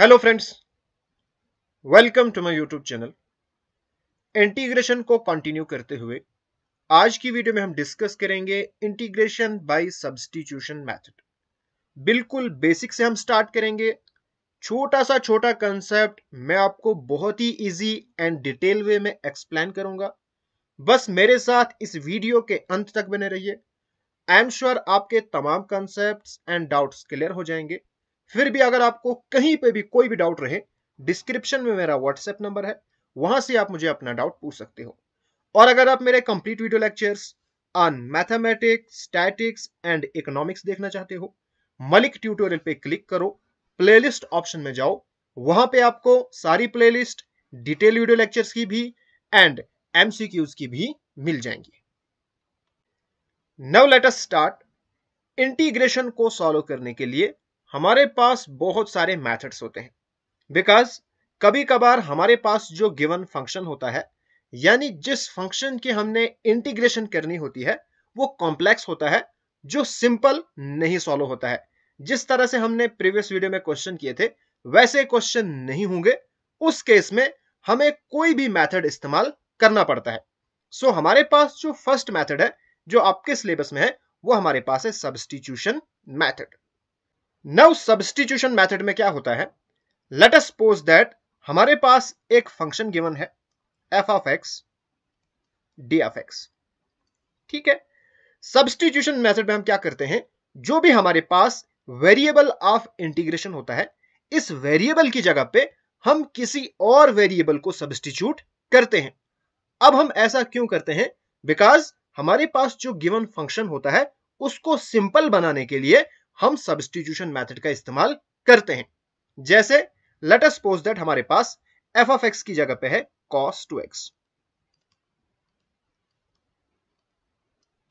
Hello friends welcome to my YouTube channel integration को continue करते हुए आज की वीडियो में हम डिस्कस करेंगे इंटीग्रेशन बाय सब्सटीट्यूशन मेथड बिल्कुल बेसिक से हम स्टार्ट करेंगे छोटा सा छोटा कंसेप्ट मैं आपको बहुत ही इजी एंड डिटेल वे में एक्सप्लेन करूंगा बस मेरे साथ इस वीडियो के अंत तक बने रहिए आई एम श्योर आपके तमाम कंसेप्ट एंड डाउट्स क्लियर हो जाएंगे फिर भी अगर आपको कहीं पे भी कोई भी डाउट रहे डिस्क्रिप्शन में मेरा व्हाट्सएप नंबर है वहां से आप मुझे अपना डाउट पूछ सकते हो और अगर आप मेरे complete video lectures on mathematics statistics and economics देखना चाहते हो मलिक ट्यूटोरियल पे क्लिक करो प्लेलिस्ट ऑप्शन में जाओ वहां पे आपको सारी प्लेलिस्ट डिटेल वीडियो लेक्चर्स की भी एंड एमसीक्यूज की भी मिल जाएंगी now let us start integration को सॉल्व करने के लिए हमारे पास बहुत सारे मैथड्स होते हैं बिकॉज कभी कभार हमारे पास जो गिवन फंक्शन होता है यानी जिस फंक्शन की हमने इंटीग्रेशन करनी होती है वो कॉम्प्लेक्स होता है जो सिंपल नहीं सॉल्व होता है जिस तरह से हमने प्रीवियस वीडियो में क्वेश्चन किए थे वैसे क्वेश्चन नहीं होंगे उस केस में हमें कोई भी मेथड इस्तेमाल करना पड़ता है सो so, हमारे पास जो फर्स्ट मेथड है जो आपके सिलेबस में है वो हमारे पास है substitution method now substitution method में क्या होता है लेट अस सपोज दैट हमारे पास एक फंक्शन गिवन है f of x d of x ठीक है सब्सटीट्यूशन मेथड में हम क्या करते हैं जो भी हमारे पास वेरिएबल ऑफ इंटीग्रेशन होता है इस वेरिएबल की जगह पे हम किसी और वेरिएबल को सब्सटीट्यूट करते हैं अब हम ऐसा क्यों करते हैं बिकॉज हमारे पास जो गिवन फंक्शन होता है उसको सिंपल बनाने के लिए हम सब्सटीट्यूशन मैथड का इस्तेमाल करते हैं जैसे लेट अस सपोज दैट हमारे पास एफ ऑफ एक्स की जगह पे है कॉस टू एक्स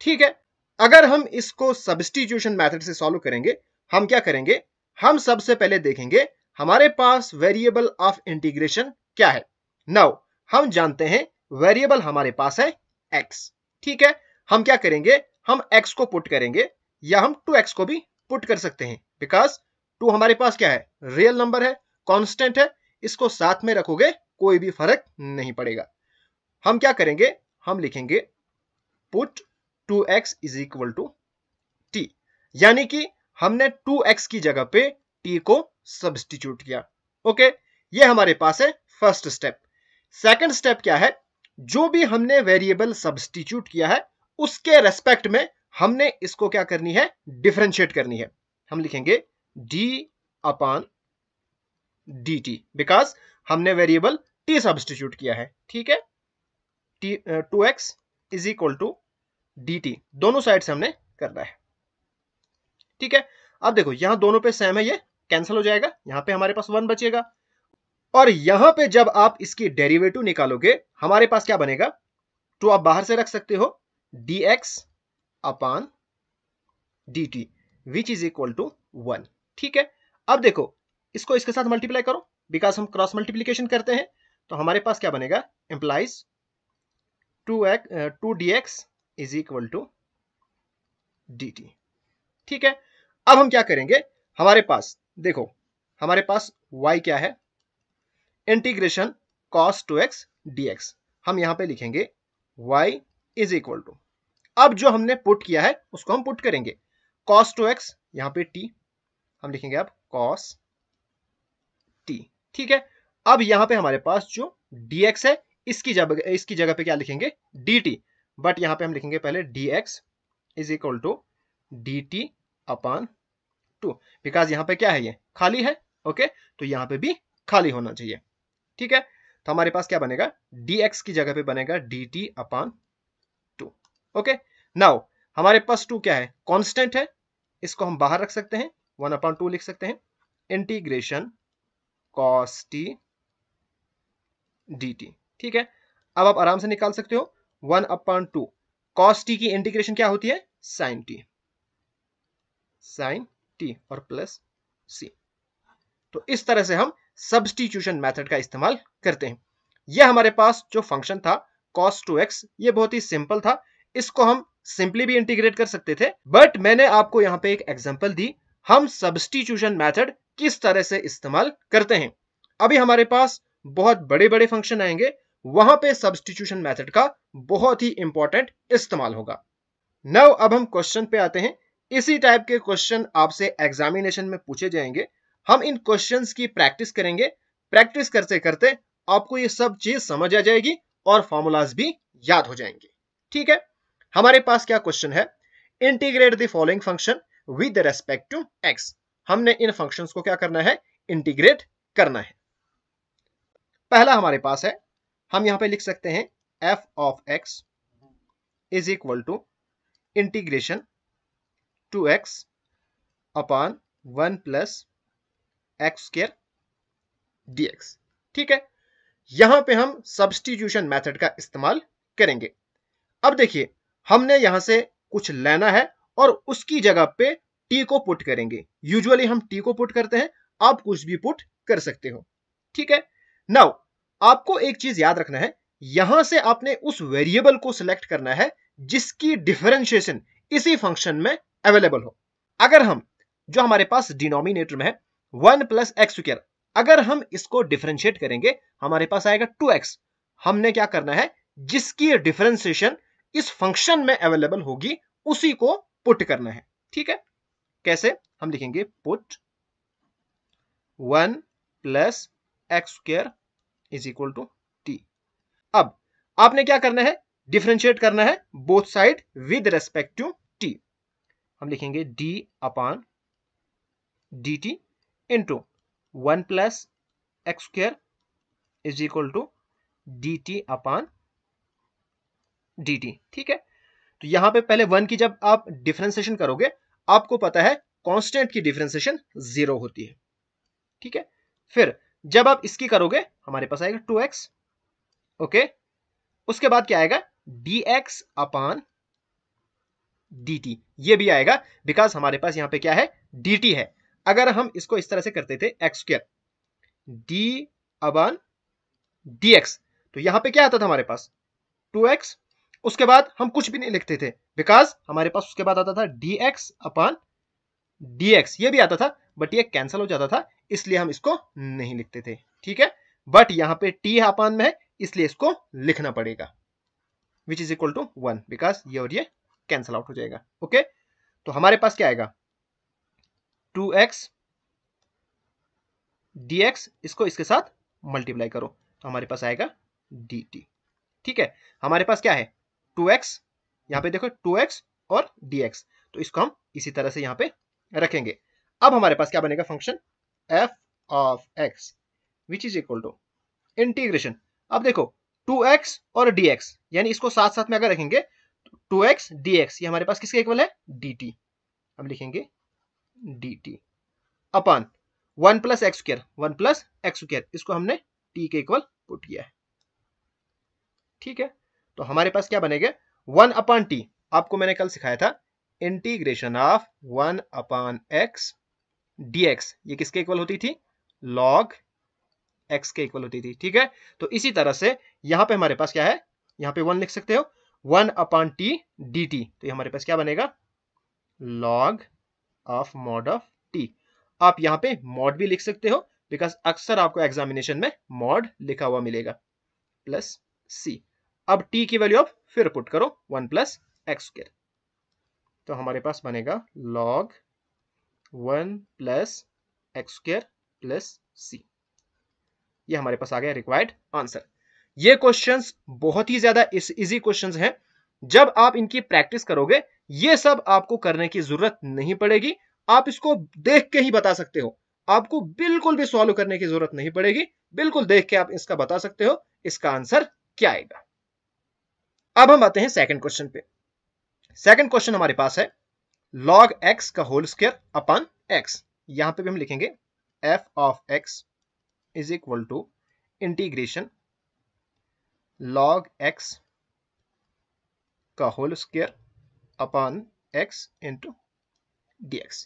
ठीक है अगर हम इसको सब्सटीट्यूशन मैथड से सॉल्व करेंगे हम क्या करेंगे हम सबसे पहले देखेंगे हमारे पास वेरिएबल ऑफ इंटीग्रेशन क्या है नाउ हम जानते हैं वेरिएबल हमारे पास है एक्स ठीक है हम क्या करेंगे हम एक्स को पुट करेंगे या हम टू एक्स को भी पुट कर सकते हैं बिकॉज टू हमारे पास क्या है रियल नंबर है कॉन्स्टेंट है इसको साथ में रखोगे कोई भी फर्क नहीं पड़ेगा हम क्या करेंगे हम लिखेंगे put two x is equal to t यानी कि हमने टू एक्स की जगह पे टी को सब्सटीट्यूट किया ओके ये हमारे पास है फर्स्ट स्टेप सेकंड स्टेप क्या है जो भी हमने वेरिएबल सब्सटीट्यूट किया है उसके रेस्पेक्ट में हमने इसको क्या करनी है डिफ्रेंशिएट करनी है हम लिखेंगे d upon d t because हमने वेरिएबल टी सब्सटीट्यूट किया है ठीक है t two x is equal to d t दोनों साइड से हमने करना है ठीक है अब देखो यहां दोनों पे सेम है ये कैंसिल हो जाएगा यहां पे हमारे पास वन बचेगा और यहां पे जब आप इसकी डेरिवेटिव निकालोगे हमारे पास क्या बनेगा तो आप बाहर से रख सकते हो d x upon d t which is equal to one ठीक है अब देखो इसको इसके साथ मल्टीप्लाई करो बिकॉज हम क्रॉस मल्टीप्लीकेशन करते हैं तो हमारे पास क्या बनेगा implies two x two d x is equal to d t ठीक है अब हम क्या करेंगे हमारे पास देखो हमारे पास y क्या है integration cos two x d हम यहां पे लिखेंगे y इज इक्वल टू अब जो हमने पुट किया है उसको हम पुट करेंगे कॉस टू एक्स यहां पे टी हम लिखेंगे अब कॉस टी ठीक है अब यहां पे हमारे पास जो डी एक्स है इसकी जगह इसकी जगह पे क्या लिखेंगे डी टी बट यहां पे हम लिखेंगे पहले d x is equal to d t upon two because यहां पे क्या है ये खाली है ओके तो यहां पे भी खाली होना चाहिए ठीक है तो हमारे पास क्या बनेगा डी एक्स की जगह पे बनेगा d t upon okay now हमारे पास टू क्या है कॉन्स्टेंट है इसको हम बाहर रख सकते हैं वन अपॉन टू लिख सकते हैं integration cos t d t ठीक है अब आप आराम से निकाल सकते हो one upon two cos t की इंटीग्रेशन क्या होती है साइन टी साइन टी और प्लस सी तो इस तरह से हम सब्सटीट्यूशन मेथड का इस्तेमाल करते हैं यह हमारे पास जो फंक्शन था कॉस टू एक्स ये बहुत ही सिंपल था इसको हम सिंपली भी इंटीग्रेट कर सकते थे बट मैंने आपको यहाँ पे एक एग्जाम्पल दी हम सब्सटीट्यूशन मैथड किस तरह से इस्तेमाल करते हैं अभी हमारे पास बहुत बड़े बड़े फंक्शन आएंगे वहां पे सब्सटीट्यूशन मेथड का बहुत ही इंपॉर्टेंट इस्तेमाल होगा नव अब हम क्वेश्चन पे आते हैं इसी टाइप के क्वेश्चन आपसे एग्जामिनेशन में पूछे जाएंगे हम इन क्वेश्चंस की प्रैक्टिस करेंगे प्रैक्टिस करते करते आपको ये सब चीज समझ आ जाएगी और फॉर्मूलाज भी याद हो जाएंगे ठीक है हमारे पास क्या क्वेश्चन है integrate function function with respect to x हमने इन फंक्शंस को क्या करना है इंटीग्रेट करना है पहला हमारे पास है हम यहां पे लिख सकते हैं f of x is equal to integration two x upon one plus x square dx ठीक है यहां पे हम सब्सटीट्यूशन मेथड का इस्तेमाल करेंगे अब देखिए हमने यहां से कुछ लेना है और उसकी जगह पे टी को पुट करेंगे यूजुअली हम टी को पुट करते हैं आप कुछ भी पुट कर सकते हो ठीक है नाउ आपको एक चीज याद रखना है यहां से आपने उस वेरिएबल को सिलेक्ट करना है जिसकी डिफरेंशिएशन इसी फंक्शन में अवेलेबल हो अगर हम जो हमारे पास डिनोमिनेटर में है वन प्लस एक्स स्क्र अगर हम इसको डिफरेंशिएट करेंगे हमारे पास आएगा टू एक्स हमने क्या करना है जिसकी डिफरेंशिएशन इस फंक्शन में अवेलेबल होगी उसी को पुट करना है ठीक है कैसे हम लिखेंगे put one plus x square is equal to t अब आपने क्या करना है डिफ्रेंशिएट करना है both side with respect to t हम लिखेंगे d upon d t into one plus x square is equal to d t upon d t ठीक है तो यहां पे पहले वन की जब आप डिफ्रेंसिएशन करोगे आपको पता है कांस्टेंट की डिफ्रेंसिएशन जीरो होती है ठीक है फिर जब आप इसकी करोगे हमारे पास आएगा टू एक्स ओके उसके बाद क्या आएगा d x upon d t ये भी आएगा बिकॉज हमारे पास यहां पे क्या है डी टी है अगर हम इसको इस तरह से करते थे x square d upon d x तो यहां पे क्या आता था हमारे पास टू एक्स उसके बाद हम कुछ भी नहीं लिखते थे बिकॉज हमारे पास उसके बाद आता था d x upon d x ये भी आता था बट ये कैंसिल हो जाता था इसलिए हम इसको नहीं लिखते थे ठीक है बट यहां पे टी अपान में है इसलिए इसको लिखना पड़ेगा which is equal to one because ये और ये कैंसिल आउट हो जाएगा ओके तो हमारे पास क्या आएगा टू एक्स डी एक्स इसको इसके साथ मल्टीप्लाई करो हमारे पास आएगा डी टी ठीक है हमारे पास क्या है टू एक्स यहाँ पे देखो टू एक्स और dx तो इसको हम इसी तरह से यहाँ पे रखेंगे अब हमारे पास क्या बनेगा function f of x which is equal to integration अब देखो 2x और dx यानी इसको साथ साथ में अगर रखेंगे 2x dx ये हमारे पास किसके इक्वल है dt अब लिखेंगे dt upon 1 plus x square one plus x square इसको हमने t के इक्वल पुट किया है ठीक है तो हमारे पास क्या बनेगा वन अपॉन टी आपको मैंने कल सिखाया था integration of one upon x d x ये किसके इक्वल होती थी लॉग एक्स के इक्वल होती थी ठीक है तो इसी तरह से यहां पे हमारे पास क्या है यहां पे वन लिख सकते हो one upon t d t तो ये हमारे पास क्या बनेगा log of mod of t आप यहां पे मॉड भी लिख सकते हो बिकॉज अक्सर आपको एग्जामिनेशन में मॉड लिखा हुआ मिलेगा प्लस सी अब t की वैल्यू आप फिर पुट करो वन प्लस एक्स स्क्र तो हमारे पास बनेगा log one plus x square plus c ये हमारे पास आ गया रिक्वायर्ड आंसर ये क्वेश्चंस बहुत ही ज्यादा इजी क्वेश्चंस हैं जब आप इनकी प्रैक्टिस करोगे ये सब आपको करने की जरूरत नहीं पड़ेगी आप इसको देख के ही बता सकते हो आपको बिल्कुल भी सॉल्व करने की जरूरत नहीं पड़ेगी बिल्कुल देख के आप इसका बता सकते हो इसका आंसर क्या आएगा अब हम आते हैं सेकंड क्वेश्चन पे सेकंड क्वेश्चन हमारे पास है log x का होल स्क्र अपन x यहां पे भी हम लिखेंगे f of x is equal to integration log x का whole square upon x into dx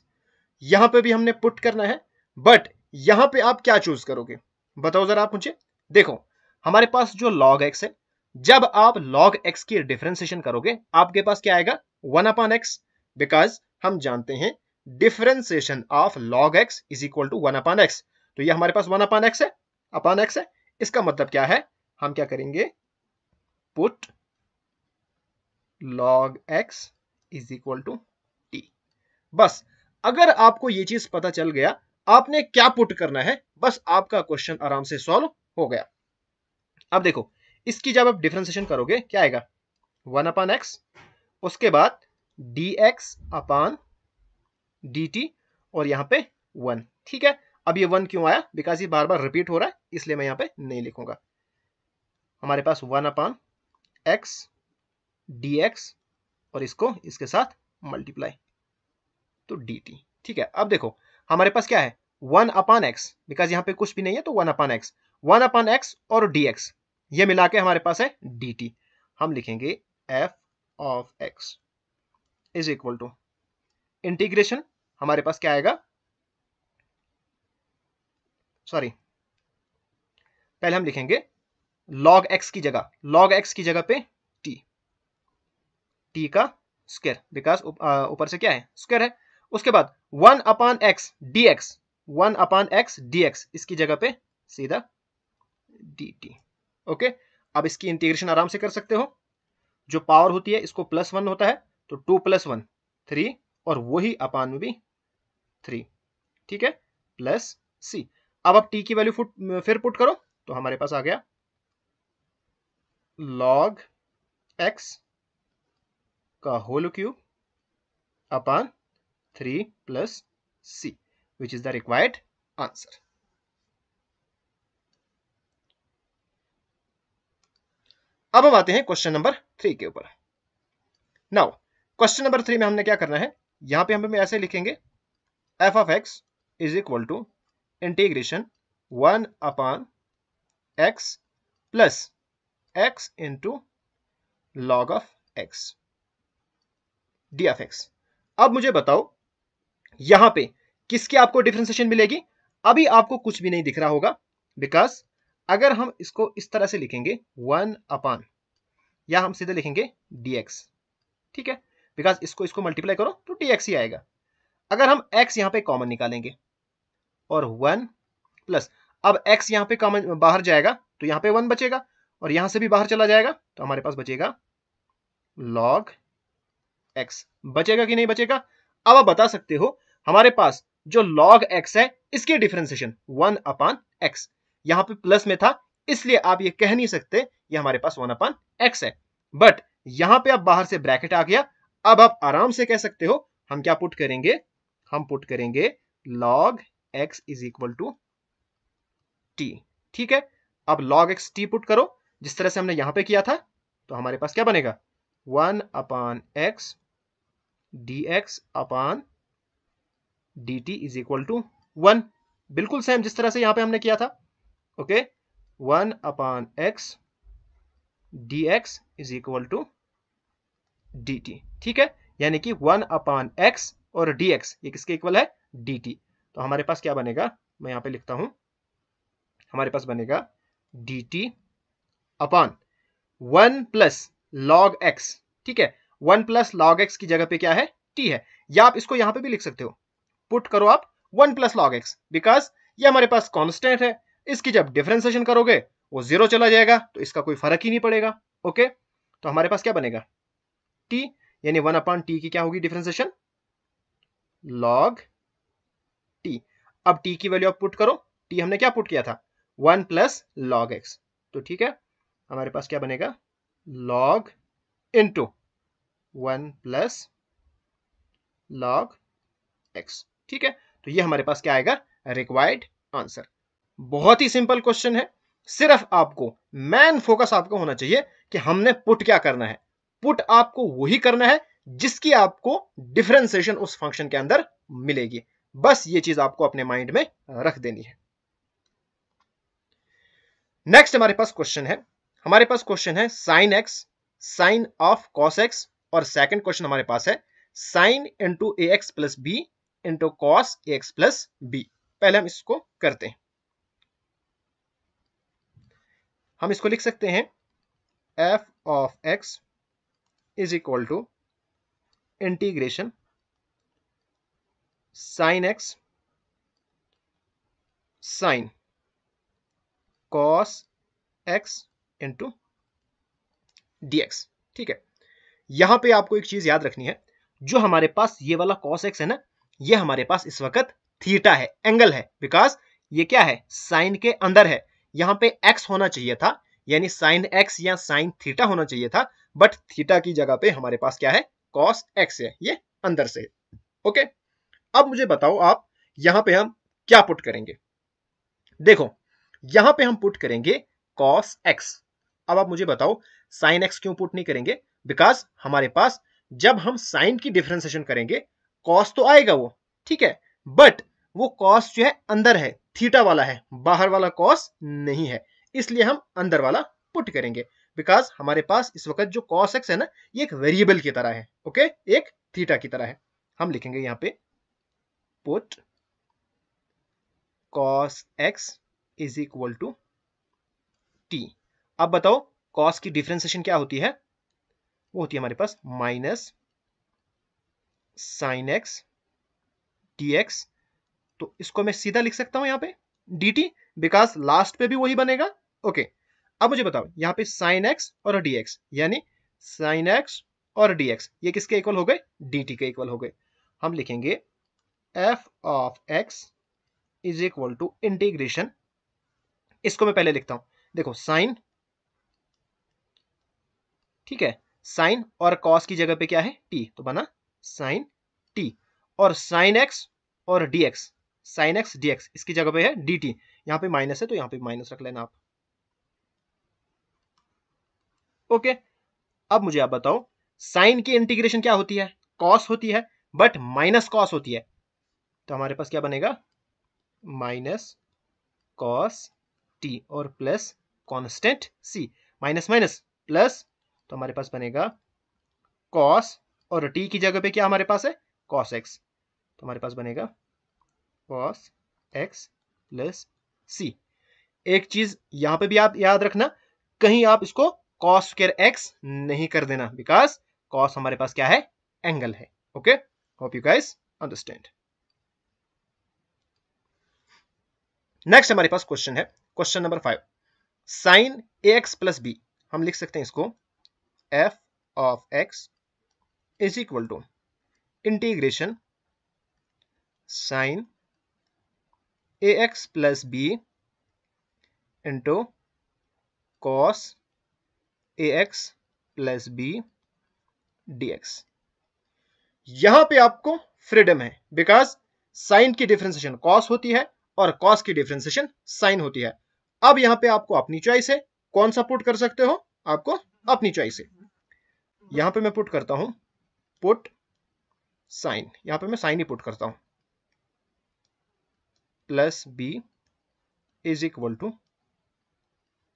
यहां पे भी हमने पुट करना है बट यहां पे आप क्या चूज करोगे बताओ जरा आप मुझे देखो हमारे पास जो log x है जब आप log x की डिफरेंशिएशन करोगे आपके पास क्या आएगा वन अपॉन एक्स बिकॉज हम जानते हैं differentiation of log x is equal to one upon x तो ये हमारे पास वन अपॉन एक्स है अपॉन एक्स है इसका मतलब क्या है हम क्या करेंगे put log x is equal to t बस अगर आपको ये चीज पता चल गया आपने क्या पुट करना है बस आपका क्वेश्चन आराम से सॉल्व हो गया अब देखो इसकी जब आप डिफ्रेंसिएशन करोगे क्या आएगा वन अपान एक्स उसके बाद d x upon d t और यहां पे वन ठीक है अब ये वन क्यों आया बिकॉज ये बार बार रिपीट हो रहा है इसलिए मैं यहां पे नहीं लिखूंगा हमारे पास one upon x d x और इसको इसके साथ मल्टीप्लाई तो डी टी ठीक है अब देखो हमारे पास क्या है वन अपान एक्स बिकॉज यहां पे कुछ भी नहीं है तो one upon x one upon x और डी एक्स ये मिला के हमारे पास है डी टी हम लिखेंगे f of x is equal to integration हमारे पास क्या आएगा सॉरी पहले हम लिखेंगे लॉग एक्स की जगह लॉग एक्स की जगह पे टी टी का स्क्वायर बिकॉज ऊपर से क्या है स्क्वायर है उसके बाद one upon x d x one upon x d x इसकी जगह पे सीधा डी टी ओके अब इसकी इंटीग्रेशन आराम से कर सकते हो जो पावर होती है इसको प्लस वन होता है तो टू प्लस वन थ्री और वही अपान भी थ्री ठीक है प्लस सी अब आप टी की वैल्यू फुट फिर पुट करो तो हमारे पास आ गया लॉग एक्स का whole cube upon three plus c which is the required answer अब हम आते हैं क्वेश्चन नंबर थ्री के ऊपर नाउ क्वेश्चन नंबर थ्री में हमने क्या करना है यहां पे हम ऐसे लिखेंगे f of x is equal to integration one upon x plus x into log of x d of x अब मुझे बताओ यहां पे किसकी आपको डिफ्रेंसिएशन मिलेगी अभी आपको कुछ भी नहीं दिख रहा होगा बिकॉज अगर हम इसको इस तरह से लिखेंगे वन अपान या हम सीधे लिखेंगे dx ठीक है बिकॉज इसको इसको मल्टीप्लाई करो तो dx ही आएगा अगर हम x यहां पे कॉमन निकालेंगे और वन प्लस अब x यहां पे कॉमन बाहर जाएगा तो यहां पे वन बचेगा और यहां से भी बाहर चला जाएगा तो हमारे पास बचेगा log x बचेगा कि नहीं बचेगा अब आप बता सकते हो हमारे पास जो log x है इसकी डिफ्रेंसिएशन वन अपान एक्स यहाँ पे प्लस में था इसलिए आप ये कह नहीं सकते ये हमारे पास वन अपान एक्स है बट यहां पे आप बाहर से ब्रैकेट आ गया अब आप आराम से कह सकते हो हम क्या पुट करेंगे हम पुट करेंगे log x is equal to t ठीक है अब log x t पुट करो जिस तरह से हमने यहां पे किया था तो हमारे पास क्या बनेगा one upon x d x upon d t is equal to one बिल्कुल सेम जिस तरह से यहां पे हमने किया था okay 1 upon x dx is equal to d ठीक है यानी कि 1 अपॉन x और dx ये किसके इक्वल है dt तो हमारे पास क्या बनेगा मैं यहां पे लिखता हूं हमारे पास बनेगा dt upon 1 plus log x ठीक है 1 प्लस लॉग x की जगह पे क्या है t है या आप इसको यहां पे भी लिख सकते हो पुट करो आप 1 प्लस लॉग x बिकॉज ये हमारे पास कॉन्स्टेंट है इसकी जब डिफ्रेंसिएशन करोगे वो जीरो चला जाएगा तो इसका कोई फर्क ही नहीं पड़ेगा ओके तो हमारे पास क्या बनेगा टी यानी वन अपॉन टी की क्या होगी डिफ्रेंसिएशन लॉग टी अब टी की वैल्यू आप पुट करो टी हमने क्या पुट किया था वन प्लस लॉग एक्स तो ठीक है हमारे पास क्या बनेगा log into one plus log x ठीक है तो ये हमारे पास क्या आएगा रिक्वायर्ड आंसर बहुत ही सिंपल क्वेश्चन है सिर्फ आपको मैन फोकस आपको होना चाहिए कि हमने पुट क्या करना है पुट आपको वही करना है जिसकी आपको डिफरेंसिएशन उस फंक्शन के अंदर मिलेगी बस ये चीज आपको अपने माइंड में रख देनी है नेक्स्ट हमारे पास क्वेश्चन है हमारे पास क्वेश्चन है sine x sine of cos x और सेकंड क्वेश्चन हमारे पास है sine into a x plus b into cos a x plus b पहले हम इसको करते हैं हम इसको लिख सकते हैं f of x is equal to integration sine x sine cos x into d x ठीक है यहां पे आपको एक चीज याद रखनी है जो हमारे पास ये वाला कॉस एक्स है ना ये हमारे पास इस वक्त थीटा है एंगल है बिकॉज ये क्या है साइन के अंदर है यहाँ पे x होना चाहिए था यानी साइन x या साइन थीटा होना चाहिए था बट थीटा की जगह पे हमारे पास क्या है कॉस x है ये अंदर से ओके अब मुझे बताओ आप यहां पे हम क्या पुट करेंगे देखो यहां पे हम पुट करेंगे कॉस x अब आप मुझे बताओ साइन x क्यों पुट नहीं करेंगे बिकॉज हमारे पास जब हम साइन की डिफ्रेंसिएशन करेंगे कॉस तो आएगा वो ठीक है बट वो कॉस जो है अंदर है थीटा वाला है बाहर वाला कॉस नहीं है इसलिए हम अंदर वाला पुट करेंगे बिकॉज हमारे पास इस वक्त जो कॉस एक्स है ना ये एक वेरिएबल की तरह है ओके एक थीटा की तरह है हम लिखेंगे यहां पे put cos x is equal to t अब बताओ कॉस की डिफ्रेंसिएशन क्या होती है वो होती है हमारे पास minus sine x d x तो इसको मैं सीधा लिख सकता हूं यहां पे डी टी बिकॉज लास्ट पे भी वही बनेगा ओके अब मुझे बताओ यहां पे साइन एक्स और डी एक्स यानी साइन एक्स और डी एक्स ये किसके इक्वल हो गए डी टी के इक्वल हो गए हम लिखेंगे f of x is equal to integration इसको मैं पहले लिखता हूं देखो साइन ठीक है साइन और कॉस की जगह पे क्या है टी तो बना साइन टी और साइन एक्स और d x sine x d x इसकी जगह पे है डी टी यहाँ पे माइनस है तो यहाँ पे माइनस रख लेना आप ओके अब मुझे आप बताओ साइन की इंटीग्रेशन क्या होती है कॉस होती है बट माइनस कॉस होती है तो हमारे पास क्या बनेगा माइनस कॉस टी और plus constant c minus minus plus तो हमारे पास बनेगा कॉस और टी की जगह पे क्या हमारे पास है कॉस एक्स तो हमारे पास बनेगा कॉस एक्स प्लस सी एक चीज यहां पे भी आप याद रखना कहीं आप इसको कॉस स्क्र एक्स नहीं कर देना बिकॉज कॉस हमारे पास क्या है एंगल है okay hope you guys understand next हमारे पास क्वेश्चन है question number five sine a x plus b हम लिख सकते हैं इसको f of x is equal to integration sine x plus b into cos a x plus b x यहां पे आपको फ्रीडम है बिकॉज साइन की डिफ्रेंसिएशन कॉस होती है और कॉस की डिफ्रेंसिएशन साइन होती है अब यहां पे आपको अपनी चॉइस है कौन सा पुट कर सकते हो आपको अपनी चॉइस है यहां पे मैं पुट करता हूं पुट साइन यहां पे मैं साइन ही पुट करता हूं plus b is equal to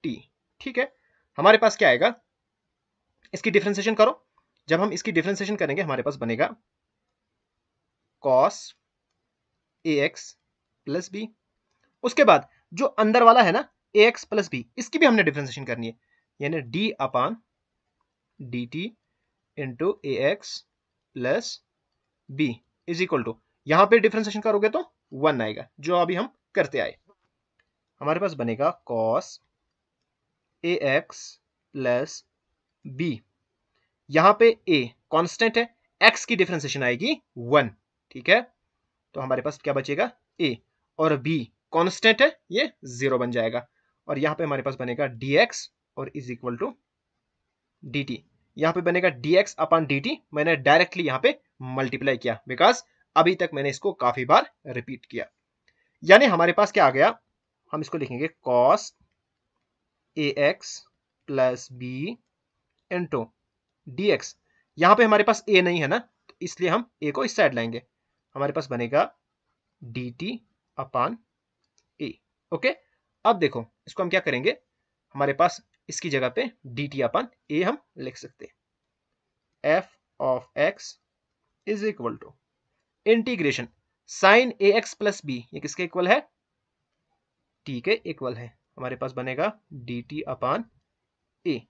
t ठीक है हमारे पास क्या आएगा इसकी डिफ्रेंसिएशन करो जब हम इसकी डिफ्रेंसिएशन करेंगे हमारे पास बनेगा cos a x plus b उसके बाद जो अंदर वाला है ना ए एक्स प्लस बी इसकी भी हमने डिफ्रेंसिएशन करनी है यानी d upon d t into a x plus b is equal to यहां पर डिफ्रेंसिएशन करोगे तो वन आएगा जो अभी हम करते आए हमारे पास बनेगा cos a x plus b यहां पे ए कांस्टेंट है एक्स की डिफ्रेंसिएशन आएगी वन ठीक है तो हमारे पास क्या बचेगा ए और बी कांस्टेंट है ये जीरो बन जाएगा और यहां पे हमारे पास बनेगा डी एक्स और is equal to d t यहां पर बनेगा d x upon d t मैंने डायरेक्टली यहां पे मल्टीप्लाई किया बिकॉज अभी तक मैंने इसको काफी बार रिपीट किया यानी हमारे पास क्या आ गया हम इसको लिखेंगे cos a x plus b into d x यहां पे हमारे पास ए नहीं है ना तो इसलिए हम ए को इस साइड लाएंगे हमारे पास बनेगा d t upon a okay अब देखो इसको हम क्या करेंगे हमारे पास इसकी जगह पे डी टी अपान ए हम लिख सकते हैं f of x is equal to integration sine a x plus b ये किसके इक्वल है टी के इक्वल है हमारे पास बनेगा डी टी अपान ए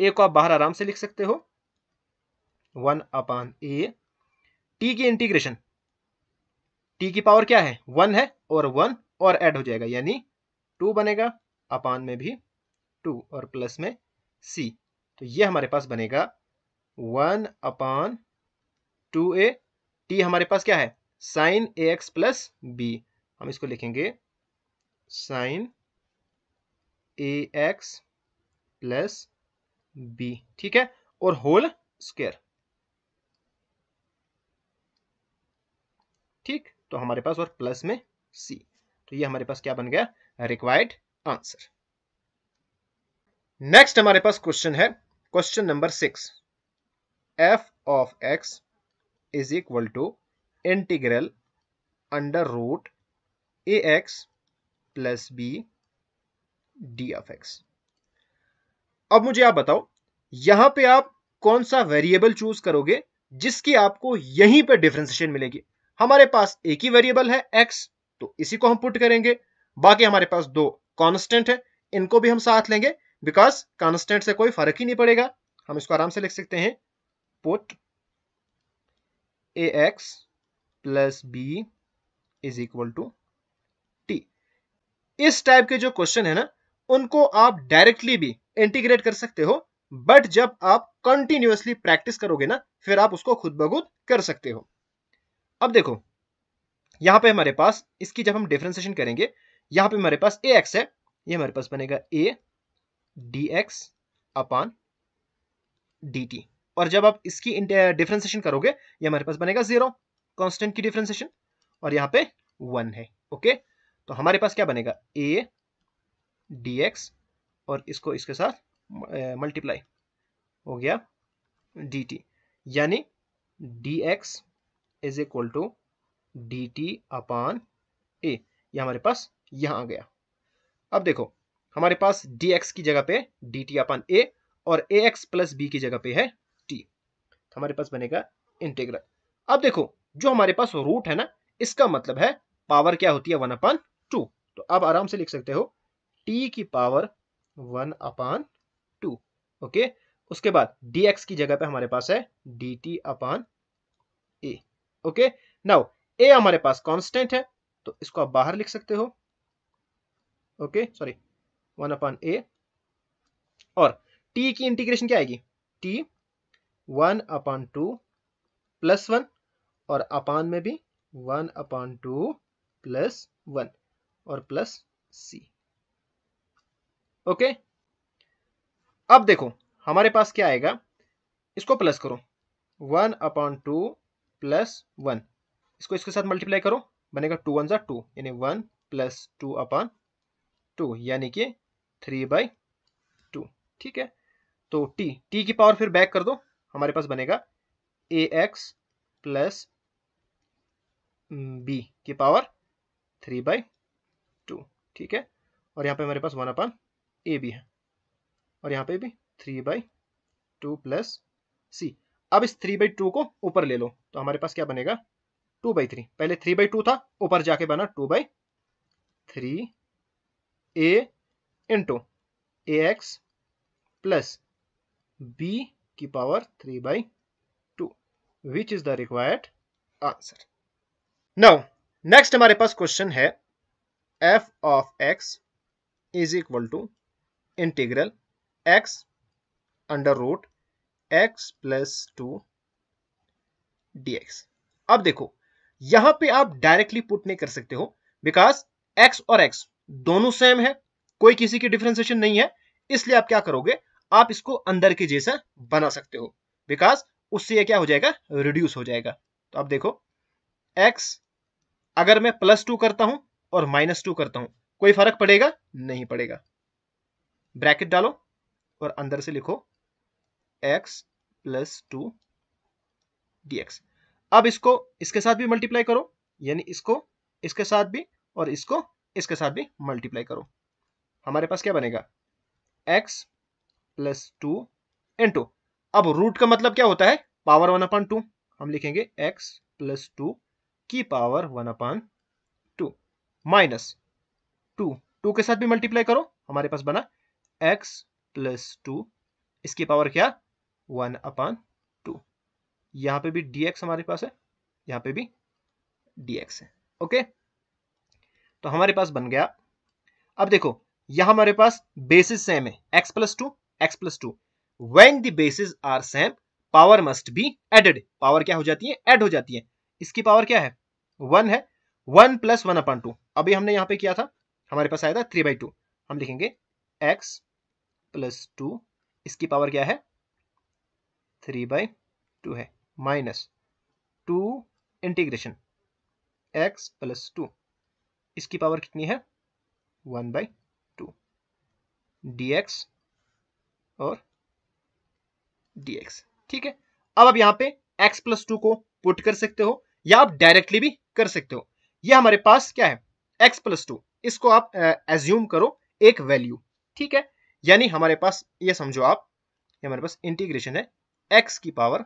ए को आप बाहर आराम से लिख सकते हो वन अपान ए टी की इंटीग्रेशन टी की पावर क्या है वन है और वन और ऐड हो जाएगा यानी टू बनेगा अपान में भी टू और प्लस में सी तो ये हमारे पास बनेगा one upon two a t हमारे पास क्या है sine a x plus b हम इसको लिखेंगे sine a x plus b ठीक है और होल स्क्वायर ठीक तो हमारे पास और प्लस में सी तो ये हमारे पास क्या बन गया रिक्वायर्ड आंसर नेक्स्ट हमारे पास क्वेश्चन है question number six f of x is equal to integral under root a x plus b d of x अब मुझे आप बताओ यहां पे आप कौन सा वेरिएबल चूज करोगे जिसकी आपको यहीं पे डिफ्रेंसिएशन मिलेगी हमारे पास एक ही वेरिएबल है एक्स तो इसी को हम पुट करेंगे बाकी हमारे पास दो कांस्टेंट है इनको भी हम साथ लेंगे बिकॉज कांस्टेंट से कोई फर्क ही नहीं पड़ेगा हम इसको आराम से लिख सकते हैं put a x plus b is equal to t इस टाइप के जो क्वेश्चन है ना उनको आप डायरेक्टली भी इंटीग्रेट कर सकते हो बट जब आप कंटिन्यूसली प्रैक्टिस करोगे ना फिर आप उसको खुद बखुद कर सकते हो अब देखो यहां पे हमारे पास इसकी जब हम डिफ्रेंसिएशन करेंगे यहां पे हमारे पास ए एक्स है ये हमारे पास बनेगा a d x upon d t और जब आप इसकी डिफ्रेंसिएशन करोगे ये हमारे पास बनेगा जीरो कॉन्स्टेंट की डिफ्रेंसिएशन और यहाँ पे वन है ओके तो हमारे पास क्या बनेगा ए डी एक्स और इसको इसके साथ मल्टीप्लाई हो गया डी टी यानी d x is equal to d t upon a यह हमारे पास यहां आ गया अब देखो हमारे पास डी एक्स की जगह पे डी टी अपान ए और ए एक्स प्लस बी की जगह पे है तो हमारे पास बनेगा इंटीग्रल अब देखो जो हमारे पास रूट है ना इसका मतलब है पावर क्या होती है वन अपान टू तो आप आराम से लिख सकते हो टी की power one upon two okay उसके बाद एक्स की जगह पे हमारे पास है t upon a okay now a हमारे पास कांस्टेंट है तो इसको आप बाहर लिख सकते हो okay sorry one upon a और टी की इंटीग्रेशन क्या आएगी t one upon two plus one और अपान में भी one upon two plus one और प्लस सी ओके अब देखो हमारे पास क्या आएगा इसको प्लस करो one upon two plus one इसको इसके साथ मल्टीप्लाई करो बनेगा टू वन ज़ा टू यानी one plus two upon two यानी कि थ्री बाई टू ठीक है तो टी टी की पावर फिर बैक कर दो हमारे पास बनेगा ए एक्स प्लस बी की पावर थ्री बाई टू ठीक है और यहाँ पे हमारे पास वन अपन ए भी है और यहाँ पे भी three by two plus c अब इस थ्री बाई टू को ऊपर ले लो तो हमारे पास क्या बनेगा टू बाई थ्री पहले थ्री बाई टू था ऊपर जाके बना two by three a into a x plus b की power three by two which is the required answer now next हमारे पास क्वेश्चन है f of x is equal to integral x under root x plus two dx अब देखो यहां पे आप directly put नहीं कर सकते हो बिकॉज एक्स और एक्स दोनों सेम है कोई किसी की डिफ्रेंसिएशन नहीं है इसलिए आप क्या करोगे आप इसको अंदर के जैसा बना सकते हो बिकॉज उससे ये क्या हो जाएगा रिड्यूस हो जाएगा तो आप देखो एक्स अगर मैं प्लस टू करता हूं और माइनस टू करता हूं कोई फर्क पड़ेगा नहीं पड़ेगा ब्रैकेट डालो और अंदर से लिखो x प्लस टू डी अब इसको इसके साथ भी मल्टीप्लाई करो यानी इसको इसके साथ भी और इसको इसके साथ भी मल्टीप्लाई करो हमारे पास क्या बनेगा x प्लस टू इंटू अब रूट का मतलब क्या होता है पावर वन अपान टू हम लिखेंगे एक्स प्लस टू की power one upon two minus two two के साथ भी मल्टीप्लाई करो हमारे पास बना एक्स प्लस टू इसकी पावर क्या वन अपान टू यहां पे भी dx हमारे पास है यहां पे भी dx है ओके तो हमारे पास बन गया अब देखो यहां हमारे पास बेसिस सेम है x plus two x plus two when the basis are same power must be added power क्या हो जाती है एड हो जाती है इसकी पावर क्या है वन है one plus one upon two अभी हमने यहां पे किया था हमारे पास आया था थ्री बाई टू हम लिखेंगे x प्लस टू इसकी पावर क्या है थ्री बाई टू है minus two integration x plus two इसकी पावर कितनी है one by two d x और dx ठीक है अब आप यहां पे x प्लस टू को पुट कर सकते हो या आप डायरेक्टली भी कर सकते हो ये हमारे पास क्या है x प्लस टू इसको आप एज्यूम करो एक वैल्यू ठीक है यानी हमारे पास ये समझो आप ये हमारे पास इंटीग्रेशन है x की पावर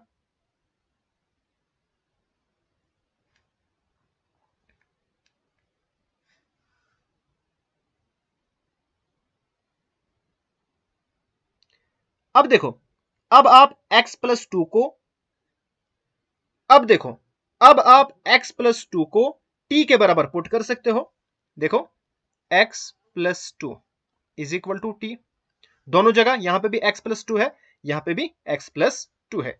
अब देखो अब आप x प्लस टू को अब देखो अब आप x प्लस टू को t के बराबर पुट कर सकते हो देखो x plus two is equal to t दोनों जगह यहां पे भी x प्लस टू है यहां पे भी x प्लस टू है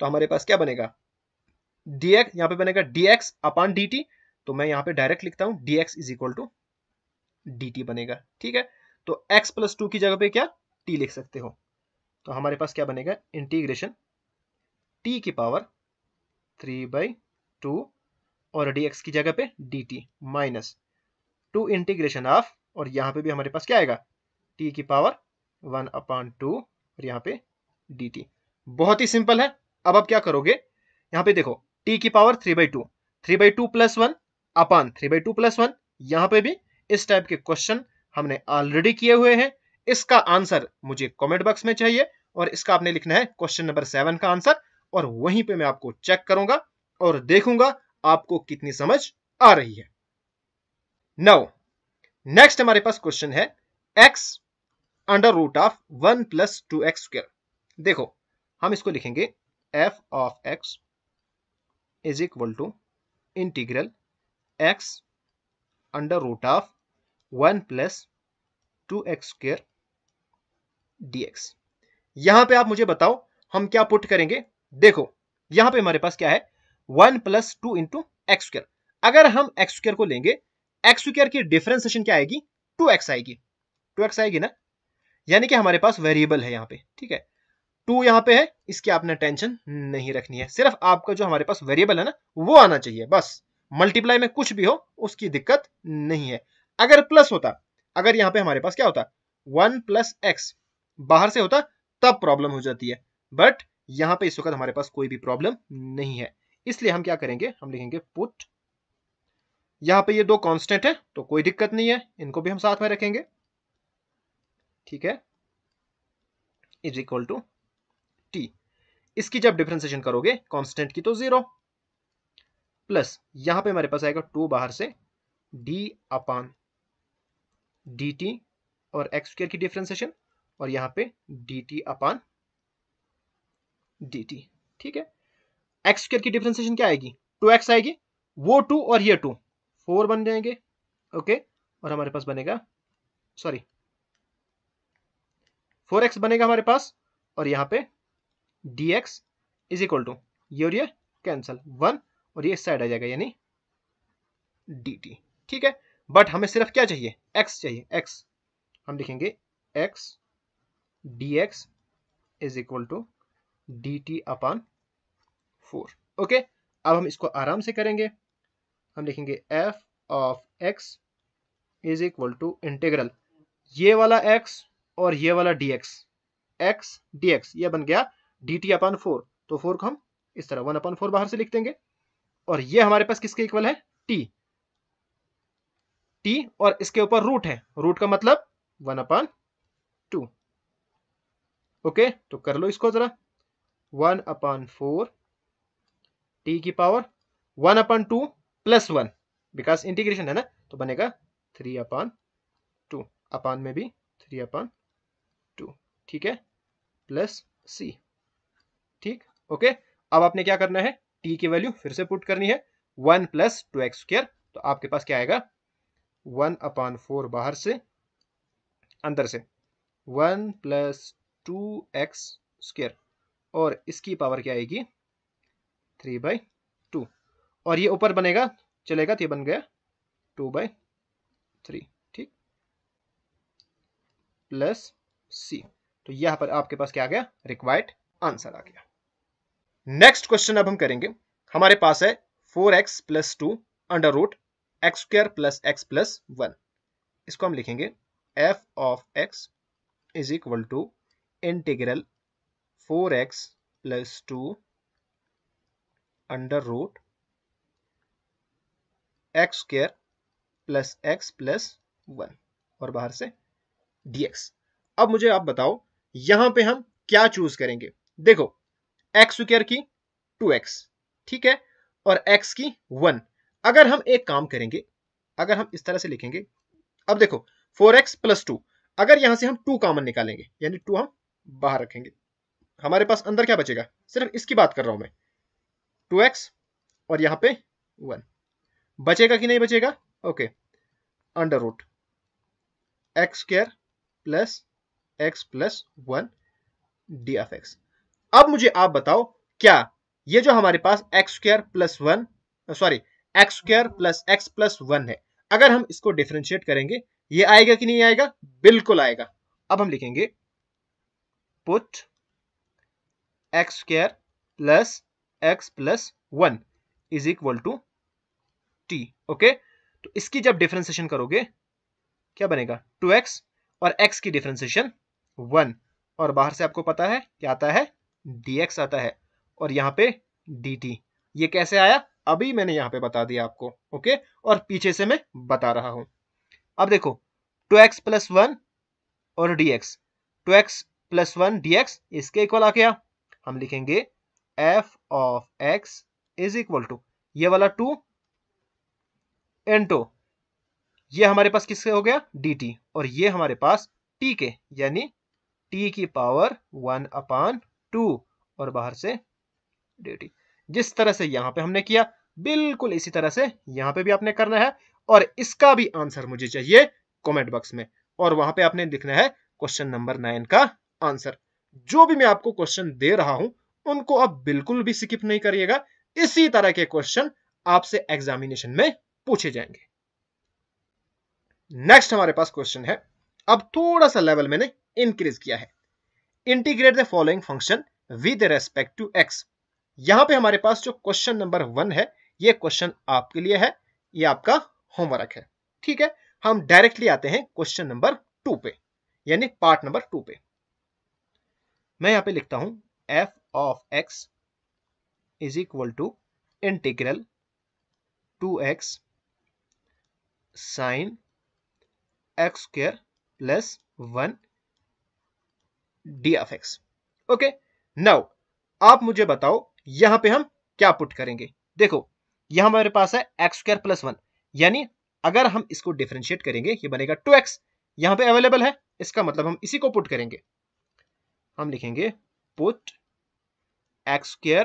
तो हमारे पास क्या बनेगा dx यहां पे बनेगा dx अपॉन dt तो मैं यहां पे डायरेक्ट लिखता हूं dx is equal to t बनेगा ठीक है तो x प्लस टू की जगह पे क्या t लिख सकते हो तो हमारे पास क्या बनेगा इंटीग्रेशन टी की पावर थ्री बाई टू और डी एक्स की जगह पे d t minus two integration of और यहाँ पे भी हमारे पास क्या आएगा टी की पावर वन अपॉन टू और यहाँ पे डी टी बहुत ही सिंपल है अब आप क्या करोगे यहाँ पे देखो टी की power three by two three by two plus one upon three by two plus one यहाँ पे भी इस टाइप के क्वेश्चन हमने ऑलरेडी किए हुए हैं इसका आंसर मुझे कमेंट बॉक्स में चाहिए और इसका आपने लिखना है क्वेश्चन नंबर सेवन का आंसर और वहीं पे मैं आपको चेक करूंगा और देखूंगा आपको कितनी समझ आ रही है नौ नेक्स्ट हमारे पास क्वेश्चन है x under root of one plus two x square देखो हम इसको लिखेंगे f of x is equal to integral x under root of one plus two x square dx यहां पे आप मुझे बताओ हम क्या पुट करेंगे देखो यहां पे हमारे पास क्या है one plus two into x square अगर हम एक्स स्क्र को लेंगे एक्स स्क्र की डिफ्रेंसिएशन क्या आएगी टू एक्स आएगी टू एक्स आएगी ना यानी कि हमारे पास वेरिएबल है यहां पे ठीक है टू यहां पे है इसकी आपने टेंशन नहीं रखनी है सिर्फ आपका जो हमारे पास वेरिएबल है ना वो आना चाहिए बस मल्टीप्लाई में कुछ भी हो उसकी दिक्कत नहीं है अगर प्लस होता अगर यहां पे हमारे पास क्या होता वन प्लस एक्स बाहर से होता तब प्रॉब्लम हो जाती है बट यहां पे इस वक्त हमारे पास कोई भी प्रॉब्लम नहीं है इसलिए हम क्या करेंगे हम लिखेंगे पुट यहां पे ये दो कांस्टेंट है तो कोई दिक्कत नहीं है इनको भी हम साथ में रखेंगे ठीक है इज इक्वल टू टी इसकी जब डिफ्रेंसिएशन करोगे कांस्टेंट की तो जीरो प्लस यहां पे हमारे पास आएगा टू बाहर से डी अपान डी टी और एक्स की डिफ्रेंसिएशन और यहां पे d t upon d t ठीक है एक्स स्क्र की डिफ्रेंसिएशन क्या आएगी टू एक्स आएगी वो टू और ये टू फोर बन जाएंगे ओके और हमारे पास बनेगा सॉरी फोर एक्स बनेगा हमारे पास और यहां पे d x is equal to ये और ये कैंसल वन और ये साइड आ जाएगा यानी डी टी ठीक है बट हमें सिर्फ क्या चाहिए एक्स चाहिए एक्स हम लिखेंगे x dx is equal to d t upon four okay अब हम इसको आराम से करेंगे हम लिखेंगे f of x is equal to integral ये वाला एक्स और ये वाला d x x d x बन गया डी टी अपन फोर तो फोर को हम इस तरह वन अपन फोर बाहर से लिख देंगे और ये हमारे पास किसके इक्वल है टी टी और इसके ऊपर रूट है रूट का मतलब वन अपान ओके तो कर लो इसको ज़रा वन अपॉन फोर टी की power one upon two plus one because integration है ना तो बनेगा थ्री अपॉन टू अपॉन में भी थ्री अपॉन टू ठीक है प्लस सी ठीक ओके अब आपने क्या करना है टी की वैल्यू फिर से पुट करनी है one plus two x square तो आपके पास क्या आएगा वन अपॉन फोर बाहर से अंदर से one plus two x square और इसकी पावर क्या आएगी थ्री बाई टू और ये ऊपर बनेगा चलेगा तो ये बन गया टू बाई थ्री ठीक प्लस सी तो यहां पर आपके पास क्या आ गया रिक्वायर्ड आंसर आ गया नेक्स्ट क्वेश्चन अब हम करेंगे हमारे पास है four x plus two under root x square plus x plus one इसको हम लिखेंगे f of x is equal to integral four x plus two under root x square plus x plus one और बाहर से dx अब मुझे आप बताओ यहां पे हम क्या चूज करेंगे देखो एक्स स्क्र की टू एक्स ठीक है और एक्स की वन अगर हम एक काम करेंगे अगर हम इस तरह से लिखेंगे अब देखो फोर एक्स प्लस टू अगर यहां से हम टू कॉमन निकालेंगे यानी टू हम बाहर रखेंगे हमारे पास अंदर क्या बचेगा सिर्फ इसकी बात कर रहा हूं मैं टू एक्स और यहां पे वन बचेगा कि नहीं बचेगा okay under root x square plus x plus one d f x अब मुझे आप बताओ क्या ये जो हमारे पास x square plus one sorry x square plus x plus one है अगर हम इसको डिफ्रेंशिएट करेंगे ये आएगा कि नहीं आएगा बिल्कुल आएगा अब हम लिखेंगे put x square plus x plus one is equal to t okay तो इसकी जब डिफ्रेंसिएशन करोगे क्या बनेगा टू एक्स और x की डिफ्रेंसिएशन वन और बाहर से आपको पता है क्या आता है dx आता है और यहाँ पे dt ये कैसे आया अभी मैंने यहाँ पे बता दिया आपको ओके और पीछे से मैं बता रहा हूँ अब देखो 2x एक्स प्लस और dx 2x plus one d x इसके इक्वल आ गया हम लिखेंगे f of x is equal to ये वाला टू इंटू ये हमारे पास किसके हो गया डी और ये हमारे पास टी के यानी टी की पावर वन अपान टू और बाहर से डी जिस तरह से यहां पे हमने किया बिल्कुल इसी तरह से यहां पे भी आपने करना है और इसका भी आंसर मुझे चाहिए कमेंट बॉक्स में और वहां पे आपने लिखना है क्वेश्चन नंबर नाइन का आंसर जो भी मैं आपको क्वेश्चन दे रहा हूं उनको आप बिल्कुल भी स्किप नहीं करिएगा इसी तरह के क्वेश्चन आपसे एग्जामिनेशन में पूछे जाएंगे नेक्स्ट हमारे पास क्वेश्चन है अब थोड़ा सा लेवल मैंने इंक्रीज किया है integrate the following function with respect to x यहां पे हमारे पास जो क्वेश्चन नंबर वन है ये क्वेश्चन आपके लिए है ये आपका होमवर्क है ठीक है हम डायरेक्टली आते हैं क्वेश्चन नंबर टू पे यानी पार्ट नंबर टू पे मैं यहां पे लिखता हूं f of x is equal to integral two x sine x square plus one d f x okay now आप मुझे बताओ यहां पे हम क्या पुट करेंगे देखो यहां हमारे पास है एक्स स्क्र प्लस वन यानी अगर हम इसको डिफ्रेंशिएट करेंगे ये बनेगा टू एक्स यहां पर अवेलेबल है इसका मतलब हम इसी को पुट करेंगे हम लिखेंगे put x square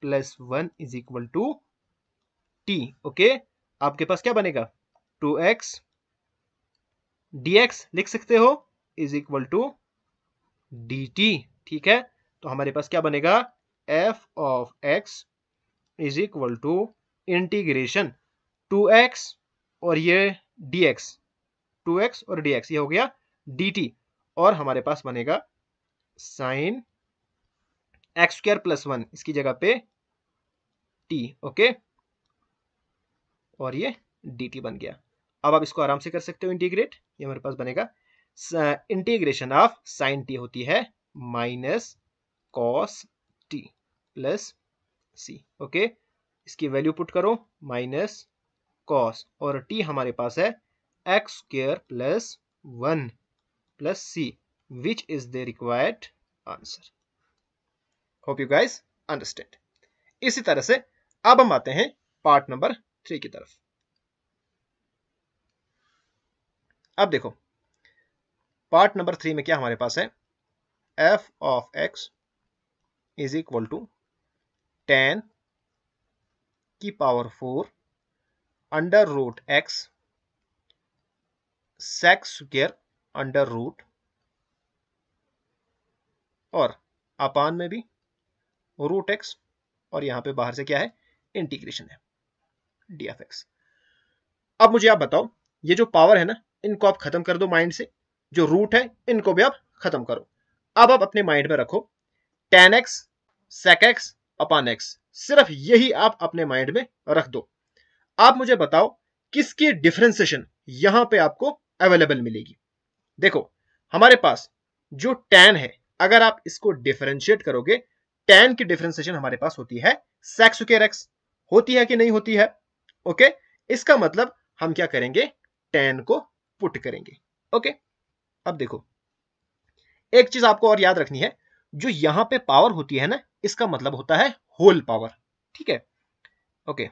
plus one is equal to t okay आपके पास क्या बनेगा टू एक्स डी एक्स लिख सकते हो is equal to d t ठीक है तो हमारे पास क्या बनेगा f of x is equal to integration two x और ये डी एक्स टू एक्स और डी एक्स ये हो गया डी टी और हमारे पास बनेगा sine x square plus one इसकी जगह पे टी ओके और ये डी टी बन गया अब आप इसको आराम से कर सकते हो इंटीग्रेट ये हमारे पास बनेगा इंटीग्रेशन ऑफ साइन टी होती है minus cos t plus c okay इसकी वैल्यू पुट करो माइनस कॉस और टी हमारे पास है x square plus one plus c which is the required answer hope you guys understand इसी तरह से अब हम आते हैं पार्ट नंबर थ्री की तरफ अब देखो पार्ट नंबर थ्री में क्या हमारे पास है f of x is equal to tan की power four under root x sec x square under root और अपान में भी रूट एक्स और यहां पे बाहर से क्या है इंटीग्रेशन है डी एफ एक्स अब मुझे आप बताओ ये जो पावर है ना इनको आप खत्म कर दो माइंड से जो रूट है इनको भी आप खत्म करो अब आप अपने माइंड में रखो tan x sec x upon x सिर्फ यही आप अपने माइंड में रख दो आप मुझे बताओ किसकी डिफ्रेंसिएशन यहां पे आपको अवेलेबल मिलेगी देखो हमारे पास जो टेन है अगर आप इसको डिफरेंशिएट करोगे टेन की डिफरेंशिएशन हमारे पास होती है सेक्स स्क्र एक्स होती है कि नहीं होती है ओके इसका मतलब हम क्या करेंगे टेन को पुट करेंगे ओके अब देखो एक चीज आपको और याद रखनी है जो यहां पे पावर होती है ना इसका मतलब होता है होल पावर ठीक है ओके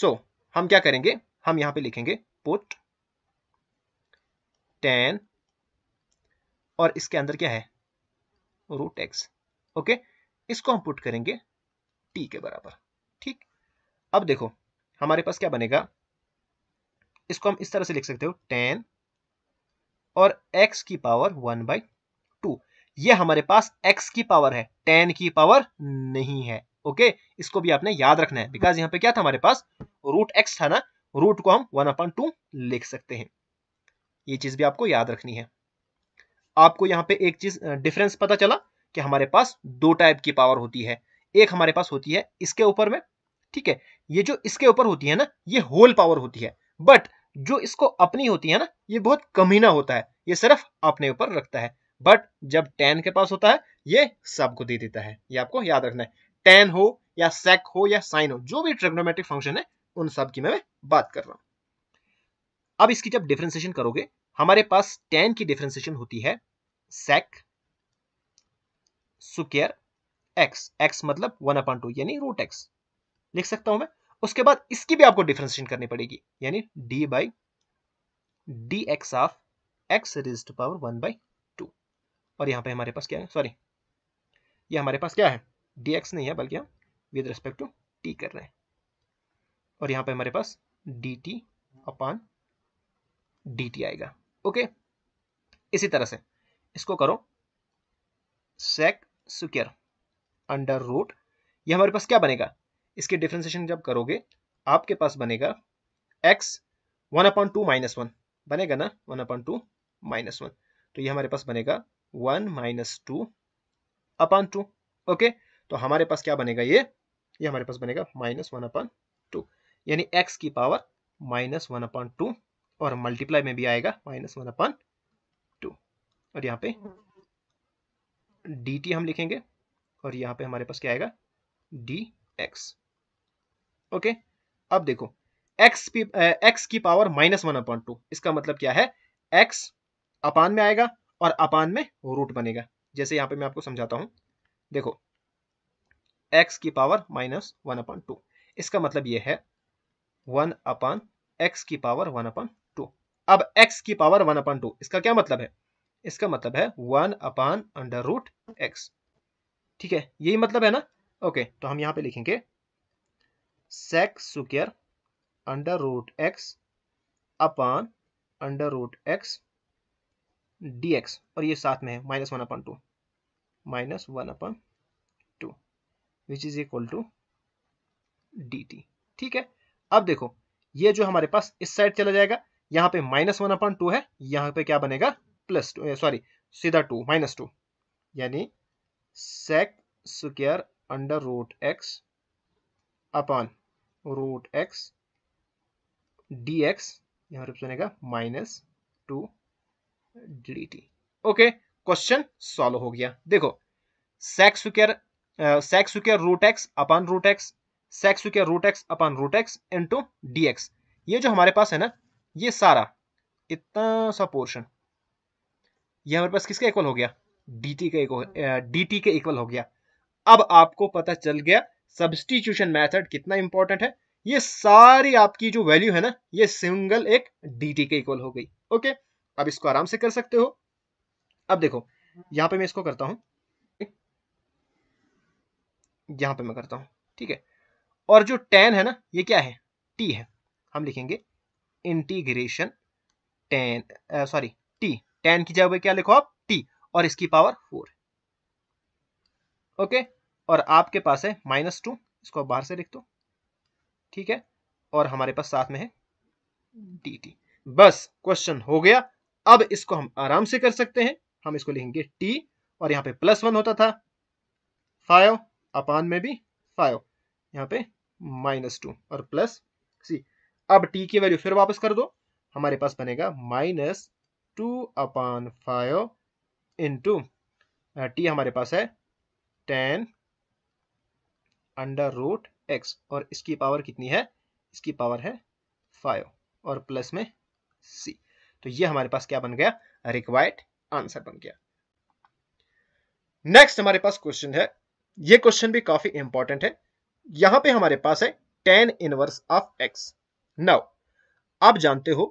सो हम क्या करेंगे हम यहां पे लिखेंगे पुट टेन और इसके अंदर क्या है रूट एक्स ओके इसको हम पुट करेंगे टी के बराबर ठीक अब देखो हमारे पास क्या बनेगा इसको हम इस तरह से लिख सकते हो टेन और एक्स की पावर वन बाई टू ये हमारे पास x की पावर है टेन की पावर नहीं है ओके इसको भी आपने याद रखना है बिकॉज यहां पे क्या था हमारे पास रूट एक्स था ना रूट को हम वन अपॉइंट टू लिख सकते हैं ये चीज भी आपको याद रखनी है आपको यहाँ पे एक चीज डिफरेंस पता चला कि हमारे पास दो टाइप की पावर होती है एक हमारे पास होती है इसके ऊपर में ठीक है ये जो इसके ऊपर होती है ना ये होल पावर होती है बट जो इसको अपनी होती है ना ये बहुत कमीना होता है ये सिर्फ अपने ऊपर रखता है बट जब टेन के पास होता है ये सबको दे देता है ये आपको याद रखना है टेन हो या सेक हो या साइन हो जो भी ट्रिग्नोमेट्रिक फंक्शन है उन सब की मैं बात कर रहा हूं अब इसकी जब डिफ्रेंसिएशन करोगे हमारे पास tan की डिफ्रेंसिएशन होती है sec सुकेयर x x मतलब वन अपॉन टू यानी रूट एक्स लिख सकता हूं मैं उसके बाद इसकी भी आपको डिफ्रेंसिएशन करनी पड़ेगी यानी d by d x of x raise to power one by two और यहां पे हमारे पास क्या है सॉरी ये हमारे पास क्या है डी एक्स नहीं है बल्कि हम विद रिस्पेक्ट टू टी कर रहे हैं और यहां पे हमारे पास d t upon d t आएगा ओके इसी तरह से इसको करो सेक स्क्र अंडर रूट ये हमारे पास क्या बनेगा इसके डिफ्रेंसिएशन जब करोगे आपके पास बनेगा x one upon two minus one बनेगा ना one upon two minus one तो ये हमारे पास बनेगा one minus two upon two okay तो हमारे पास क्या बनेगा ये ये हमारे पास बनेगा माइनस वन अपॉइंट टू यानी एक्स की power minus one upon two और मल्टीप्लाई में भी आएगा माइनस वन अपन टू और यहाँ पे डी टी हम लिखेंगे और यहाँ पे हमारे पास क्या आएगा डी एक्स ओके अब देखो एक्स एक्स की power minus one upon two इसका मतलब क्या है एक्स अपान में आएगा और अपान में रूट बनेगा जैसे यहाँ पे मैं आपको समझाता हूँ देखो एक्स की power minus one upon two इसका मतलब ये है वन अपान एक्स की पावर वन अपॉन अब x की पावर वन अपान टू इसका क्या मतलब है इसका मतलब है one upon under root x ठीक है यही मतलब है ना ओके तो हम यहां पे लिखेंगे sec square under root x upon under root x d x और ये साथ में है minus one upon two minus one upon two which is equal to d t ठीक है अब देखो ये जो हमारे पास इस साइड चला जाएगा यहाँ पे माइनस वन अपॉन टू है यहाँ पे क्या बनेगा प्लस टू सॉरी सीधा टू माइनस टू यानी sec square under root x upon root x d x यहाँ पर बनेगा minus two d t okay question solve हो गया देखो sec square sec square root x upon root x sec square root x upon root x into d x ये जो हमारे पास है ना ये सारा इतना सा पोर्शन ये हमारे पास किसका इक्वल हो गया dt का टी हाँ। के इक्वल हो गया अब आपको पता चल गया सब्सटीट्यूशन मेथड कितना इंपॉर्टेंट है ये सारी आपकी जो वैल्यू है ना ये सिंगल एक dt के इक्वल हो गई ओके अब इसको आराम से कर सकते हो अब देखो यहां पे मैं इसको करता हूं यहां पे मैं करता हूं ठीक है और जो टेन है ना ये क्या है टी है हम लिखेंगे integration tan sorry t tan की जगह क्या लिखो आप टी और इसकी पावर फोर ओके और आपके पास है माइनस टू इसको बाहर से लिख दो ठीक है और हमारे पास साथ में है डी टी बस क्वेश्चन हो गया अब इसको हम आराम से कर सकते हैं हम इसको लिखेंगे टी और यहां पे प्लस वन होता था फाइव अपान में भी फाइव यहां पे माइनस टू और प्लस सी अब टी की वैल्यू फिर वापस कर दो हमारे पास बनेगा minus two upon five into t हमारे पास है टेन अंडर रूट एक्स और इसकी पावर कितनी है इसकी पावर है फाइव और प्लस में सी तो ये हमारे पास क्या बन गया रिक्वायर्ड आंसर बन गया नेक्स्ट हमारे पास क्वेश्चन है ये क्वेश्चन भी काफी इंपॉर्टेंट है यहां पे हमारे पास है tan inverse of x now आप जानते हो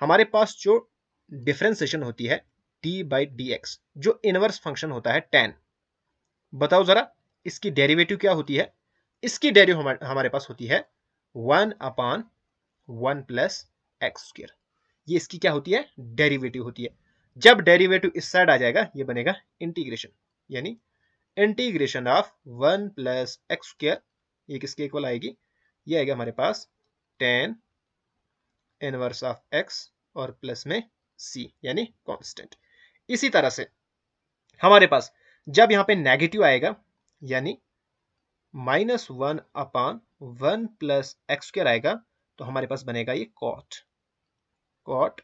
हमारे पास जो डिफ्रेंसिएशन होती है डी बाई डी एक्स जो इनवर्स फंक्शन होता है टेन बताओ ज़रा इसकी डेरिवेटिव क्या होती है इसकी डेरिव हमारे पास होती है one upon one plus x square ये इसकी क्या होती है डेरिवेटिव होती है जब डेरिवेटिव इस साइड आ जाएगा ये बनेगा इंटीग्रेशन यानी integration of one plus x square ये किसके इक्वल आएगी ये आएगा हमारे पास टेन इनवर्स ऑफ एक्स और प्लस में सी यानी कॉन्स्टेंट इसी तरह से हमारे पास जब यहां पे नेगेटिव आएगा यानी minus one upon one plus x square आएगा तो हमारे पास बनेगा ये cot cot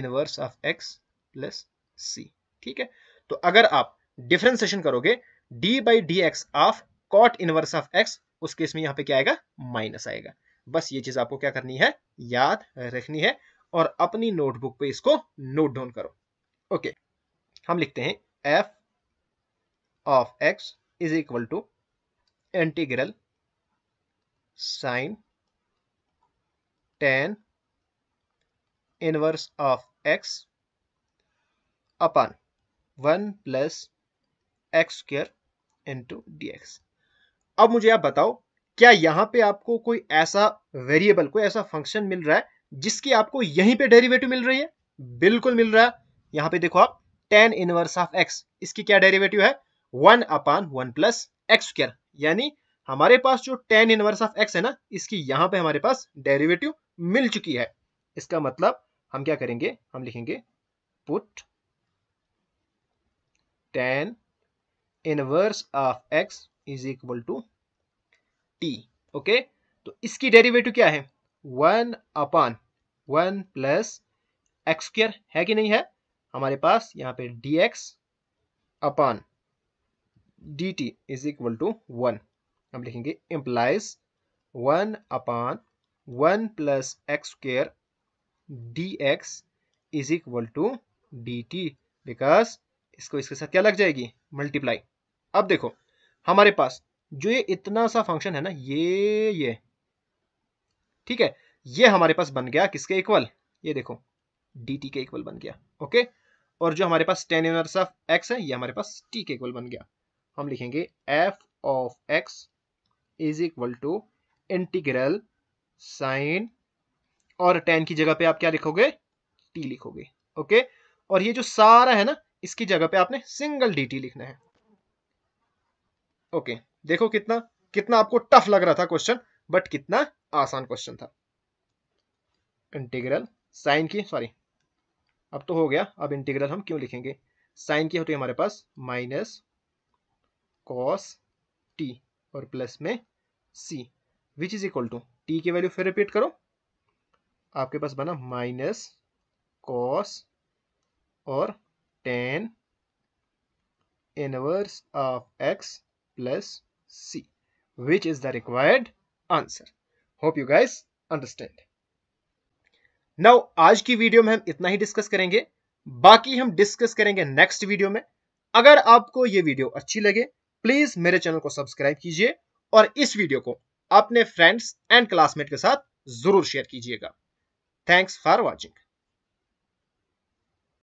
inverse of x plus C ठीक है तो अगर आप डिफ्रेंसिएशन करोगे d by d x of cot inverse of x उस केस में यहां पे क्या आएगा माइनस आएगा बस ये चीज आपको क्या करनी है याद रखनी है और अपनी नोटबुक पे इसको नोट डाउन करो ओके हम लिखते हैं f of x is equal to integral sine tan inverse of x upon one plus x square into d अब मुझे आप बताओ क्या यहां पे आपको कोई ऐसा वेरिएबल कोई ऐसा फंक्शन मिल रहा है जिसकी आपको यहीं पे डेरिवेटिव मिल रही है बिल्कुल मिल रहा है यहां पे देखो आप टेन इनवर्स ऑफ एक्स इसकी क्या डेरिवेटिव है one upon one plus x square यानी हमारे पास जो टेन इनवर्स ऑफ एक्स है ना इसकी यहां पे हमारे पास डेरिवेटिव मिल चुकी है इसका मतलब हम क्या करेंगे हम लिखेंगे put tan inverse of x is equal to t okay तो इसकी डेरिवेटिव क्या है one upon one plus x square है कि नहीं है हमारे पास यहां पे d x upon d t is equal to one हम लिखेंगे implies one upon one plus x square d x is equal to d t because इसको इसके साथ क्या लग जाएगी मल्टीप्लाई अब देखो हमारे पास जो ये इतना सा फंक्शन है ना ये ये ठीक है ये हमारे पास बन गया किसके इक्वल ये देखो डी टी के इक्वल बन गया ओके और जो हमारे पास टेन इनर्स ऑफ एक्स है ये हमारे पास टी के इक्वल बन गया हम लिखेंगे f of x is equal to integral sine और टेन की जगह पे आप क्या लिखोगे टी लिखोगे ओके और ये जो सारा है ना इसकी जगह पे आपने सिंगल डी टी लिखना है ओके देखो कितना कितना आपको टफ लग रहा था क्वेश्चन बट कितना आसान क्वेश्चन था इंटीग्रल साइन की सॉरी अब तो हो गया अब इंटीग्रल हम क्यों लिखेंगे साइन की होती है हमारे पास माइनस कॉस टी और प्लस में C which is equal to t की वैल्यू फिर रिपीट करो आपके पास बना माइनस कॉस और tan inverse of x plus C, which is the required answer hope you guys understand now आज की वीडियो में हम इतना ही डिस्कस करेंगे बाकी हम डिस्कस करेंगे नेक्स्ट वीडियो में अगर आपको ये वीडियो अच्छी लगे प्लीज मेरे चैनल को सब्सक्राइब कीजिए और इस वीडियो को अपने फ्रेंड्स एंड क्लासमेट के साथ जरूर शेयर कीजिएगा थैंक्स फॉर वॉचिंग